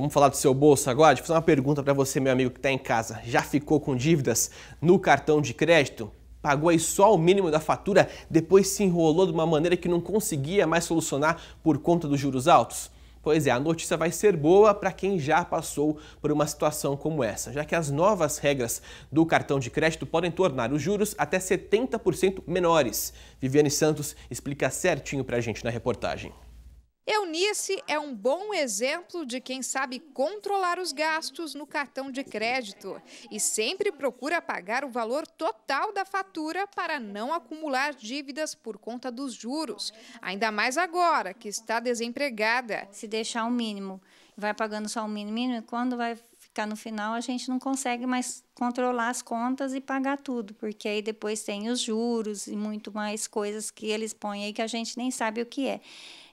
Vamos falar do seu bolso agora? Deixa eu fazer uma pergunta para você, meu amigo que está em casa. Já ficou com dívidas no cartão de crédito? Pagou aí só o mínimo da fatura, depois se enrolou de uma maneira que não conseguia mais solucionar por conta dos juros altos? Pois é, a notícia vai ser boa para quem já passou por uma situação como essa, já que as novas regras do cartão de crédito podem tornar os juros até 70% menores. Viviane Santos explica certinho para a gente na reportagem. Eunice é um bom exemplo de quem sabe controlar os gastos no cartão de crédito e sempre procura pagar o valor total da fatura para não acumular dívidas por conta dos juros, ainda mais agora que está desempregada. Se deixar o mínimo, vai pagando só o mínimo mínimo, quando vai ficar no final, a gente não consegue mais controlar as contas e pagar tudo, porque aí depois tem os juros e muito mais coisas que eles põem aí que a gente nem sabe o que é.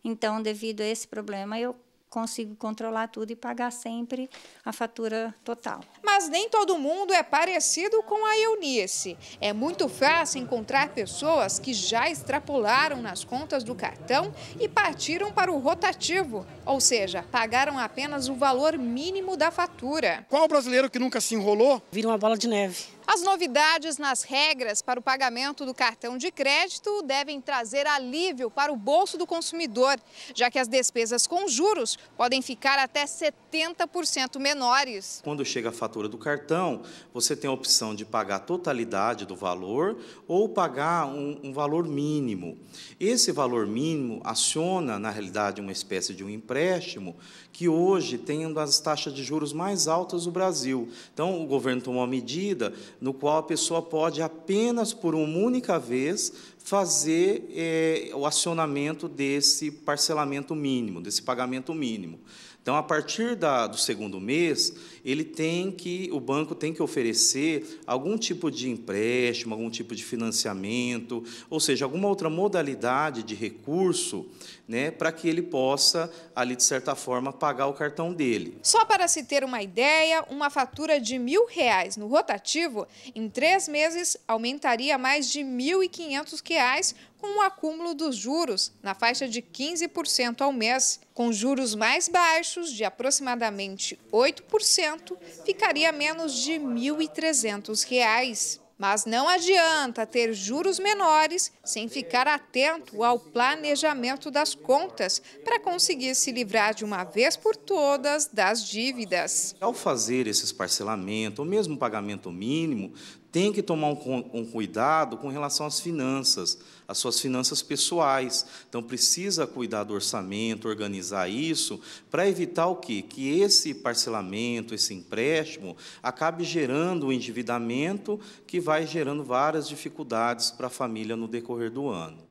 Então, devido a esse problema, eu consigo controlar tudo e pagar sempre a fatura total. Mas nem todo mundo é parecido com a Eunice. É muito fácil encontrar pessoas que já extrapolaram nas contas do cartão e partiram para o rotativo, ou seja, pagaram apenas o valor mínimo da fatura. Qual brasileiro que nunca se enrolou? Vira uma bola de neve. As novidades nas regras para o pagamento do cartão de crédito devem trazer alívio para o bolso do consumidor, já que as despesas com juros podem ficar até 70% menores. Quando chega a fatura do cartão, você tem a opção de pagar a totalidade do valor ou pagar um, um valor mínimo. Esse valor mínimo aciona, na realidade, uma espécie de um empréstimo que hoje tem uma das taxas de juros mais altas do Brasil. Então, o governo tomou uma medida no qual a pessoa pode apenas por uma única vez fazer é, o acionamento desse parcelamento mínimo, desse pagamento mínimo. Então, a partir da, do segundo mês, ele tem que, o banco tem que oferecer algum tipo de empréstimo, algum tipo de financiamento, ou seja, alguma outra modalidade de recurso, né, para que ele possa ali de certa forma pagar o cartão dele. Só para se ter uma ideia, uma fatura de mil reais no rotativo, em três meses aumentaria mais de 1.500 reais com o acúmulo dos juros, na faixa de 15% ao mês. Com juros mais baixos, de aproximadamente 8%, ficaria menos de R$ 1.300. Mas não adianta ter juros menores sem ficar atento ao planejamento das contas para conseguir se livrar de uma vez por todas das dívidas. Ao fazer esses parcelamentos, ou mesmo pagamento mínimo, tem que tomar um, um, cuidado com relação às finanças, às suas finanças pessoais. Então, precisa cuidar do orçamento, organizar isso, para evitar o quê? Que esse parcelamento, esse empréstimo, acabe gerando um endividamento que vai gerando várias dificuldades para a família no decorrer do ano.